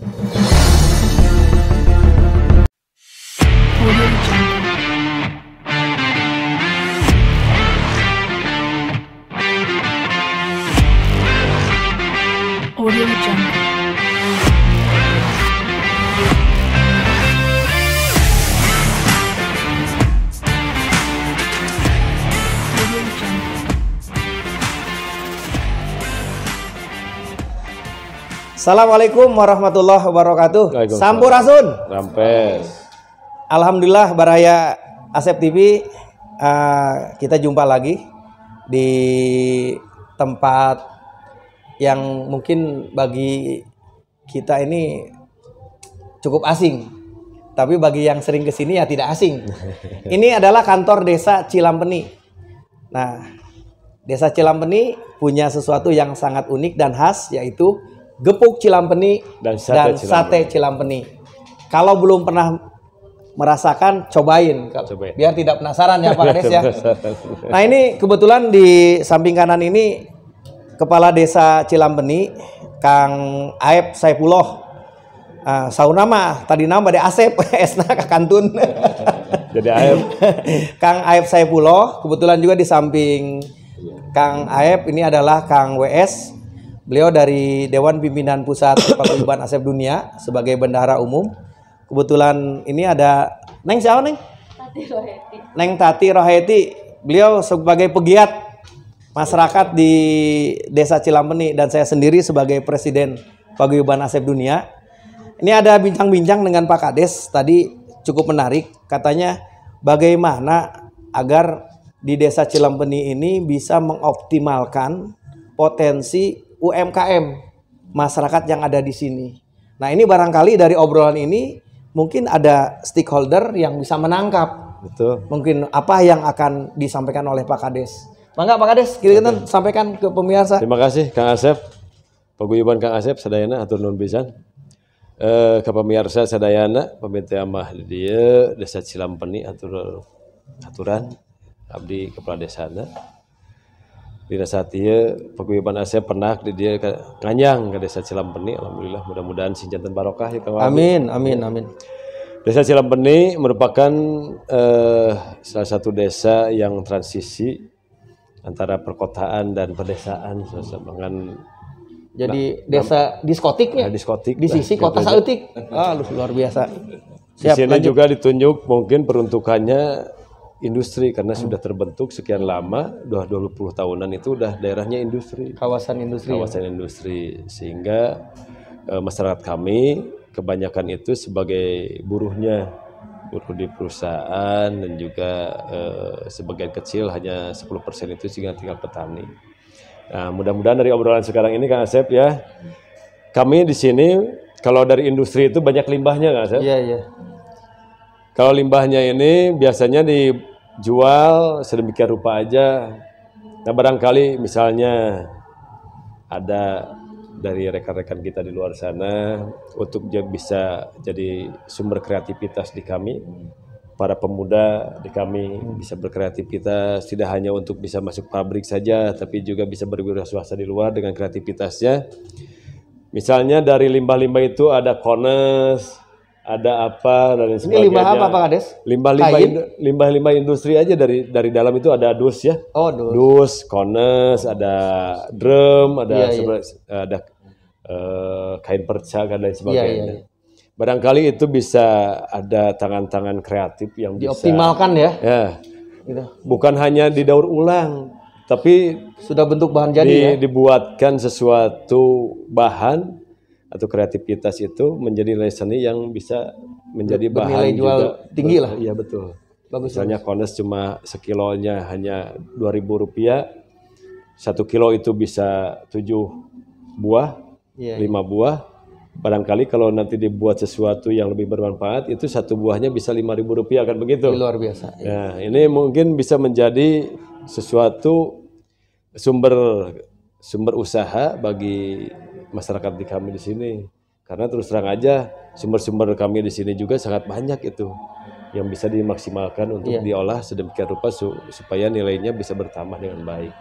Thank you. Assalamualaikum warahmatullahi wabarakatuh. Sampurasun. Rampes. Alhamdulillah Baraya Asep TV uh, eh, kita jumpa lagi di tempat yang mungkin bagi kita ini cukup asing. Tapi bagi yang sering ke sini ya tidak asing. Ini adalah kantor Desa Cilampeni. Nah, Desa Cilampeni punya sesuatu yang sangat unik dan khas yaitu gepuk Cilampeni dan sate, dan Cilampeni. sate Cilampeni. Kalau belum pernah merasakan cobain, cobain. biar tidak penasaran ya Pak Kades ya. Nah ini kebetulan di samping kanan ini Kepala Desa Cilampeni Kang Aep Saipuloh uh, ah, saunama tadi nama ada Asep Esna Kakantun jadi Aep Kang Aep Saipuloh kebetulan juga di samping Kang Aep ini adalah Kang WS Beliau dari Dewan Pimpinan Pusat Paguyuban Asep Dunia sebagai bendahara umum. Kebetulan ini ada Neng siapa Neng? Tati Roheti. Neng Tati Roheti. Beliau sebagai pegiat masyarakat di Desa Cilampeni dan saya sendiri sebagai presiden Paguyuban Asep Dunia. Ini ada bincang-bincang dengan Pak Kades tadi cukup menarik. Katanya bagaimana agar di Desa Cilampeni ini bisa mengoptimalkan potensi UMKM masyarakat yang ada di sini. Nah ini barangkali dari obrolan ini mungkin ada stakeholder yang bisa menangkap. Betul. Mungkin apa yang akan disampaikan oleh Pak Kades. Mangga Pak Kades, kita sampaikan ke pemirsa. Terima kasih Kang Asep. Paguyuban Kang Asep sadayana atur nun Bisan. Eh ke pemirsa sadayana pemirsa ya, mah dia desa Cilampeni atur aturan abdi kepala desana di desa iya paguyuban Aceh pernah di dia kanyang ke desa Cilampeni alhamdulillah mudah-mudahan jantan barokah ya kawan amin amin amin desa Cilampeni merupakan eh, salah satu desa yang transisi antara perkotaan dan pedesaan dengan jadi nah, nah desa diskotiknya nah, diskotik di sisi nah, kota Sautik ah luar biasa Siap, Di sini lanjut. juga ditunjuk mungkin peruntukannya industri karena hmm. sudah terbentuk sekian lama, dua 20 tahunan itu udah daerahnya industri. Kawasan industri. Kawasan ya? industri sehingga e, masyarakat kami kebanyakan itu sebagai buruhnya buruh di perusahaan dan juga e, sebagian kecil hanya 10% itu sehingga tinggal petani. Nah, mudah-mudahan dari obrolan sekarang ini Kang Asep ya. Kami di sini kalau dari industri itu banyak limbahnya Kang Asep. Iya, iya. Kalau limbahnya ini biasanya di jual sedemikian rupa aja. Nah barangkali misalnya ada dari rekan-rekan kita di luar sana untuk dia bisa jadi sumber kreativitas di kami para pemuda di kami bisa berkreativitas tidak hanya untuk bisa masuk pabrik saja tapi juga bisa berwira swasta di luar dengan kreativitasnya misalnya dari limbah-limbah itu ada kones ada apa dan lain sebagainya. Ini limbah apa Pak Kades? Limbah-limbah limbah-limbah industri aja dari dari dalam itu ada dus ya. Oh, dus. Dus, kones, ada drum, ada yeah, iya, iya. ada uh, kain perca dan lain iya, sebagainya. Yeah, yeah, Barangkali itu bisa ada tangan-tangan kreatif yang dioptimalkan ya. Ya. Gitu. Bukan hanya didaur ulang, tapi sudah bentuk bahan jadi di, ya. dibuatkan sesuatu bahan atau kreativitas itu menjadi nilai seni yang bisa menjadi Bernilai bahan jual juga. tinggi lah. Iya betul. Bagus. Misalnya bagus. kones cuma sekilonya hanya dua ribu rupiah, satu kilo itu bisa tujuh buah, yeah, iya. lima yeah. buah. Barangkali kalau nanti dibuat sesuatu yang lebih bermanfaat, itu satu buahnya bisa lima ribu rupiah kan begitu? Ini iya, luar biasa. Iya. Nah, ini mungkin bisa menjadi sesuatu sumber sumber usaha bagi masyarakat di kami di sini. Karena terus terang aja sumber-sumber kami di sini juga sangat banyak itu yang bisa dimaksimalkan untuk yeah. diolah sedemikian rupa su supaya nilainya bisa bertambah dengan baik.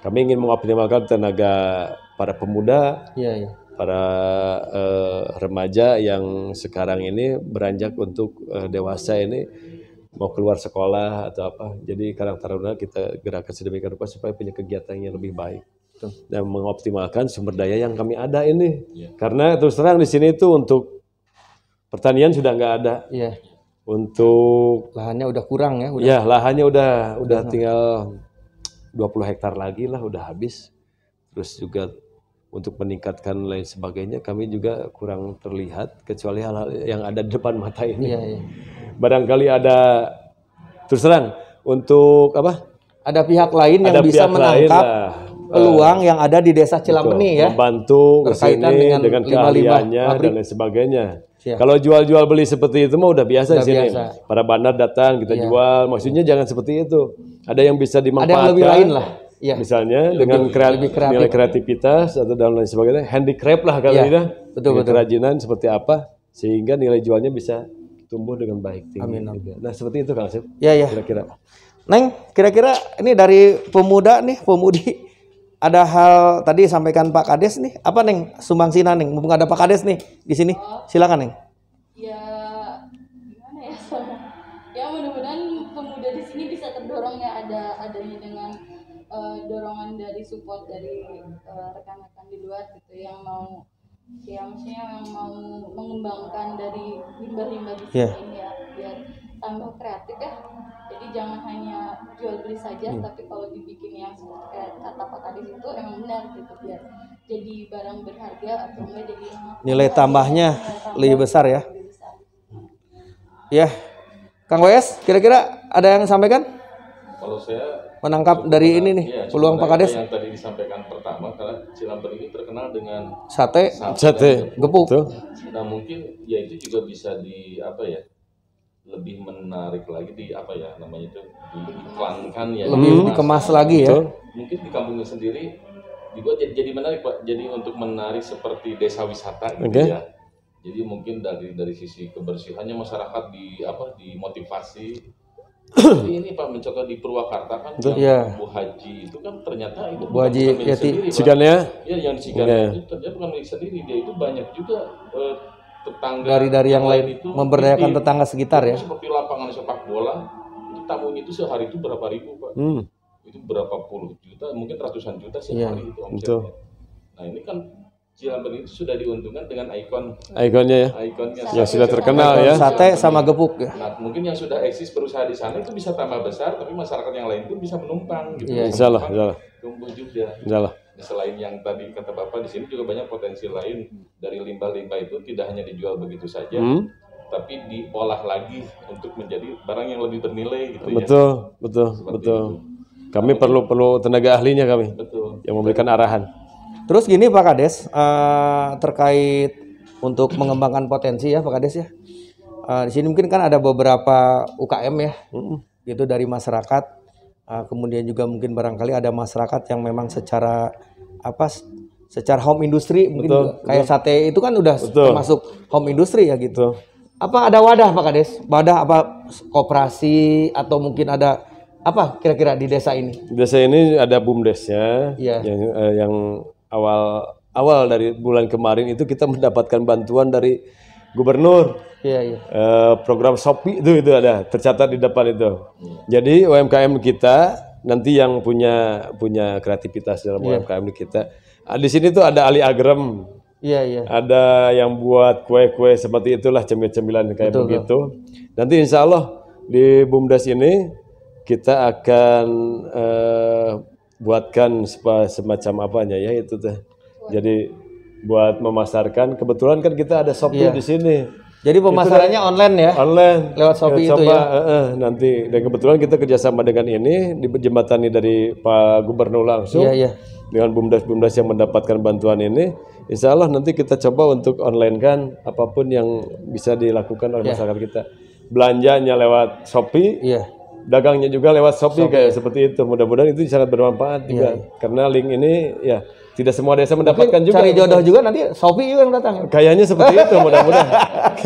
Kami ingin mengoptimalkan tenaga para pemuda, yeah, yeah. para uh, remaja yang sekarang ini beranjak untuk uh, dewasa ini mau keluar sekolah atau apa. Jadi kadang taruna kita gerakan sedemikian rupa supaya punya kegiatan yang lebih baik dan mengoptimalkan sumber daya yang kami ada ini. Yeah. Karena terus terang di sini itu untuk pertanian sudah nggak ada. Yeah. Untuk lahannya udah kurang ya. Udah. Ya lahannya udah udah, udah tinggal 20 hektar lagi lah udah habis. Terus juga untuk meningkatkan lain sebagainya kami juga kurang terlihat kecuali hal-hal yang ada di depan mata ini. Yeah, yeah. Barangkali ada terus terang untuk apa? Ada pihak lain yang pihak bisa menangkap. Lain peluang uh, yang ada di desa Cilameni ya. Membantu kesini dengan, dengan keahliannya dan lain sebagainya. Ya. Kalau jual-jual beli seperti itu mah udah biasa udah di sini. Para bandar datang kita ya. jual. Maksudnya jangan seperti itu. Ada yang bisa dimanfaatkan. Ada yang lebih lain lah. Ya. Misalnya lebih, dengan kreatif, kreatif. nilai kreativitas atau dan lain sebagainya. Handicraft lah kalau ya. tidak. Betul, betul. Kerajinan seperti apa sehingga nilai jualnya bisa tumbuh dengan baik tinggi. Amin. Gitu. Nah seperti itu Kang Sip. Ya ya. Kira-kira. Neng, kira-kira ini dari pemuda nih, pemudi ada hal tadi sampaikan Pak Kades nih, apa neng sumbangsih neng? Mumpung ada Pak Kades nih di sini, oh, silakan neng. Ya gimana ya Ya mudah-mudahan pemuda di sini bisa terdorong ya ada adanya dengan uh, dorongan dari support dari rekan eh, rekan-rekan di luar gitu yang mau ya maksudnya yang mau mengembangkan dari limbah-limbah di sini yeah. ya biar tambah kreatif ya jadi jangan hanya jual beli saja hmm. tapi kalau dibikin yang seperti kata Pak Kadis itu emang benar gitu biar jadi barang berharga atau enggak jadi nilai tambahnya ya. lebih besar ya ya Kang Wes kira-kira ada yang sampaikan kalau saya menangkap dari ini nih ya, peluang Pak Kades yang tadi disampaikan pertama karena Cilamber ini terkenal dengan sate sate, sate. gepuk nah mungkin ya itu juga bisa di apa ya lebih menarik lagi di apa ya namanya itu diiklankan ya lebih hmm, dikemas lagi ya mungkin di kampungnya sendiri dibuat jadi, jadi menarik pak jadi untuk menarik seperti desa wisata gitu okay. ya jadi mungkin dari dari sisi kebersihannya masyarakat di apa dimotivasi ini Pak mencoba di Purwakarta kan Betul, ya. Bu Haji itu kan ternyata itu Bu Haji Yati Cigan ya? Iya yang Cigan okay. Iya. itu ternyata bukan milik sendiri dia itu banyak juga eh, tetangga dari dari yang, lain itu memberdayakan itu, tetangga sekitar itu ya seperti lapangan sepak bola itu tamunya itu sehari itu berapa ribu pak hmm. itu berapa puluh juta mungkin ratusan juta sehari iya, ya, itu omsetnya nah ini kan Cilamben itu sudah diuntungkan dengan ikon ikonnya ya ikonnya ya sudah terkenal ya sate sama gepuk ya nah, mungkin yang sudah eksis berusaha di sana itu bisa tambah besar tapi masyarakat yang lain pun bisa menumpang gitu ya insyaallah insyaallah tumbuh juga insyaallah selain yang tadi kata Bapak di sini juga banyak potensi lain dari limbah-limbah itu tidak hanya dijual begitu saja. Hmm? tapi diolah lagi untuk menjadi barang yang lebih bernilai gitu ya. betul, ya. Betul, Seperti betul. Itu. Kami perlu perlu tenaga ahlinya kami. Betul. Yang memberikan arahan. Terus gini Pak Kades, uh, terkait untuk mengembangkan potensi ya Pak Kades ya. Uh, di sini mungkin kan ada beberapa UKM ya, mm. gitu dari masyarakat Ah, kemudian juga mungkin barangkali ada masyarakat yang memang secara apa secara home industri mungkin betul, kayak betul. sate itu kan udah betul. termasuk home industri ya gitu. Betul. Apa ada wadah Pak Kades? Wadah apa koperasi atau mungkin ada apa kira-kira di desa ini? desa ini ada bumdesnya ya. yang eh, yang awal awal dari bulan kemarin itu kita mendapatkan bantuan dari gubernur Iya, iya. E, program Shopee itu itu ada tercatat di depan itu. Iya. Jadi UMKM kita nanti yang punya punya kreativitas dalam iya. UMKM kita. Ah, di sini tuh ada Ali Agrem. Iya, iya. Ada yang buat kue-kue seperti itulah cemil-cemilan kayak Betul, begitu. Loh. Nanti insya Allah di BUMDes ini kita akan uh, buatkan semacam apanya ya itu teh. Jadi buat memasarkan kebetulan kan kita ada shopnya di sini. Jadi pemasarannya itu, online ya? Online. Lewat iya, Shopee ya, itu ya. Uh, eh, uh, eh. nanti dan kebetulan kita kerjasama dengan ini di dijembatani dari Pak Gubernur langsung. Iya, iya. Dengan bumdes-bumdes yang mendapatkan bantuan ini, Insya Allah nanti kita coba untuk online kan apapun yang bisa dilakukan oleh yeah. masyarakat kita. Belanjanya lewat Shopee. Yeah. Dagangnya juga lewat Shopee, Shopee kayak seperti itu. Mudah-mudahan itu sangat bermanfaat yeah. juga iya. karena link ini ya tidak semua desa mendapatkan Mungkin juga. Cari jodoh juga nanti Sofi juga yang datang. Kayaknya seperti itu mudah-mudahan.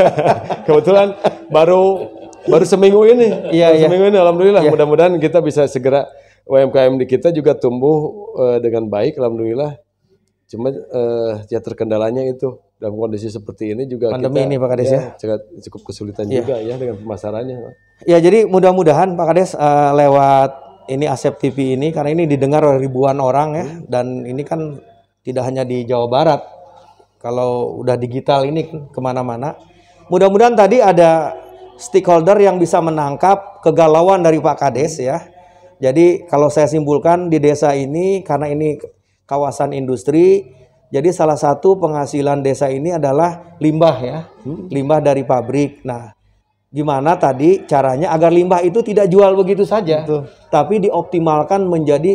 Kebetulan baru baru seminggu ini. Iya, baru iya. Seminggu ini alhamdulillah iya. mudah-mudahan kita bisa segera UMKM di kita juga tumbuh uh, dengan baik alhamdulillah. Cuma uh, ya terkendalanya itu dalam kondisi seperti ini juga pandemi kita, ini Pak Kades ya, ya. cukup kesulitan iya. juga ya dengan pemasarannya. Ya jadi mudah-mudahan Pak Kades uh, lewat ini Asep TV ini karena ini didengar oleh ribuan orang ya hmm. dan ini kan tidak hanya di Jawa Barat kalau udah digital ini kemana-mana mudah-mudahan tadi ada stakeholder yang bisa menangkap kegalauan dari Pak Kades ya jadi kalau saya simpulkan di desa ini karena ini kawasan industri jadi salah satu penghasilan desa ini adalah limbah ya, hmm. limbah dari pabrik. Nah, gimana tadi caranya agar limbah itu tidak jual begitu saja, Betul. tapi dioptimalkan menjadi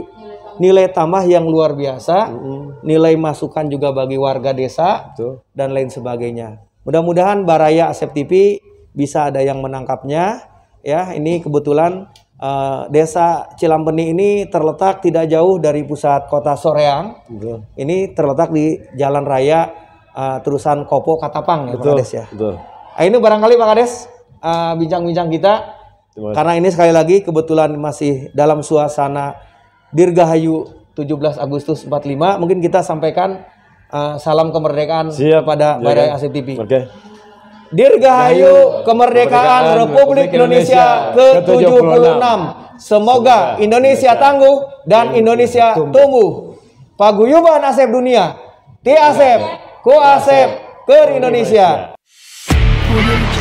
nilai tambah yang luar biasa, mm-hmm. nilai masukan juga bagi warga desa Betul. dan lain sebagainya. Mudah-mudahan Baraya Asep TV bisa ada yang menangkapnya. Ya, ini kebetulan uh, desa Cilampeni ini terletak tidak jauh dari pusat kota Soreang. Betul. Ini terletak di Jalan Raya uh, terusan Kopo Katapang ya, betul, Pak Kades ya. Betul. Nah, ini barangkali Pak Kades Eh, bincang-bincang uh, kita. Karena ini sekali lagi kebetulan masih dalam suasana Dirgahayu 17 Agustus 45. Mungkin kita sampaikan uh, salam kemerdekaan Siap. kepada Bayrai ya. Asep TV. Okay. Dirgahayu kemerdekaan, kemerdekaan Republik Indonesia, ke-76. Semoga Indonesia tangguh dan Indonesia tumbuh. Paguyuban Asep Dunia. Ti Asep, Ku Asep, ke Indonesia. Indonesia.